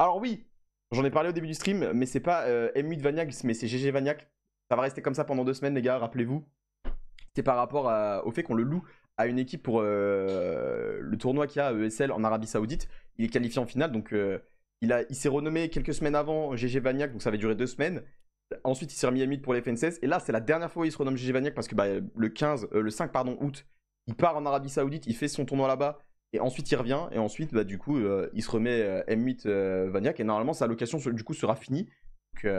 Alors oui, j'en ai parlé au début du stream, mais c'est pas euh, M8 Vaniac, mais c'est GG Vaniac. Ça va rester comme ça pendant deux semaines, les gars, rappelez-vous. C'est par rapport au fait qu'on le loue à une équipe pour euh, le tournoi qu'il y a à e ESL en Arabie Saoudite. Il est qualifié en finale, donc euh, il, il s'est renommé quelques semaines avant GG Vaniac, donc ça avait durer deux semaines. Ensuite, il s'est remis M8 pour les FNCS. Et là, c'est la dernière fois où il se renomme GG Vaniac parce que bah, le 15, le 5 pardon, août, il part en Arabie Saoudite, il fait son tournoi là-bas. Et ensuite, il revient, et ensuite, bah, du coup, euh, il se remet euh, M8 Vaniac, euh, et normalement, sa location, du coup, sera finie. Donc,